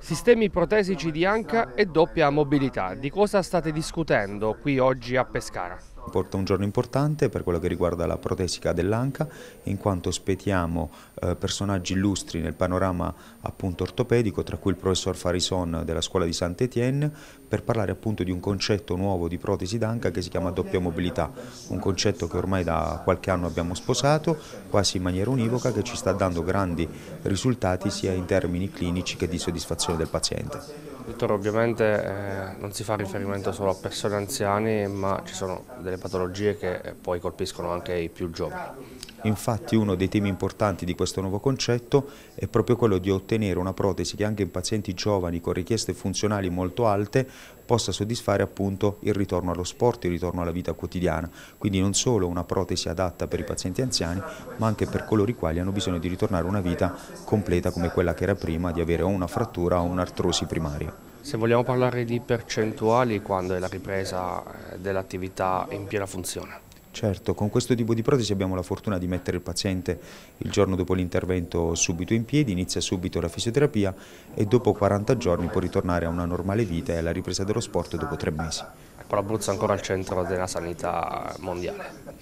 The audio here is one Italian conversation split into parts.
Sistemi protesici di anca e doppia mobilità. Di cosa state discutendo qui oggi a Pescara? porta un giorno importante per quello che riguarda la protesica dell'anca in quanto ospitiamo eh, personaggi illustri nel panorama appunto ortopedico tra cui il professor Farison della scuola di Sant'Etienne per parlare appunto di un concetto nuovo di protesi d'anca che si chiama doppia mobilità, un concetto che ormai da qualche anno abbiamo sposato quasi in maniera univoca che ci sta dando grandi risultati sia in termini clinici che di soddisfazione del paziente. Dottore, ovviamente eh, non si fa riferimento solo a persone anziane, ma ci sono delle patologie che eh, poi colpiscono anche i più giovani. Infatti uno dei temi importanti di questo nuovo concetto è proprio quello di ottenere una protesi che anche in pazienti giovani con richieste funzionali molto alte possa soddisfare appunto il ritorno allo sport, il ritorno alla vita quotidiana. Quindi non solo una protesi adatta per i pazienti anziani, ma anche per coloro i quali hanno bisogno di ritornare a una vita completa come quella che era prima, di avere o una frattura o un'artrosi primaria. Se vogliamo parlare di percentuali, quando è la ripresa eh, dell'attività in piena funzione? Certo, con questo tipo di protesi abbiamo la fortuna di mettere il paziente il giorno dopo l'intervento subito in piedi, inizia subito la fisioterapia e dopo 40 giorni può ritornare a una normale vita e alla ripresa dello sport dopo tre mesi. Però ecco, Abruzzo è ancora al centro della sanità mondiale.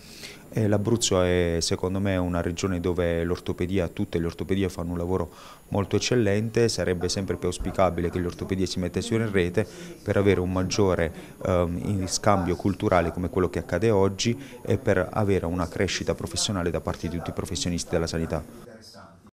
Eh, L'Abruzzo è secondo me una regione dove l'ortopedia, tutte le ortopedie fanno un lavoro molto eccellente, sarebbe sempre più auspicabile che l'ortopedia si mettessero in rete per avere un maggiore eh, scambio culturale come quello che accade oggi e per avere una crescita professionale da parte di tutti i professionisti della sanità.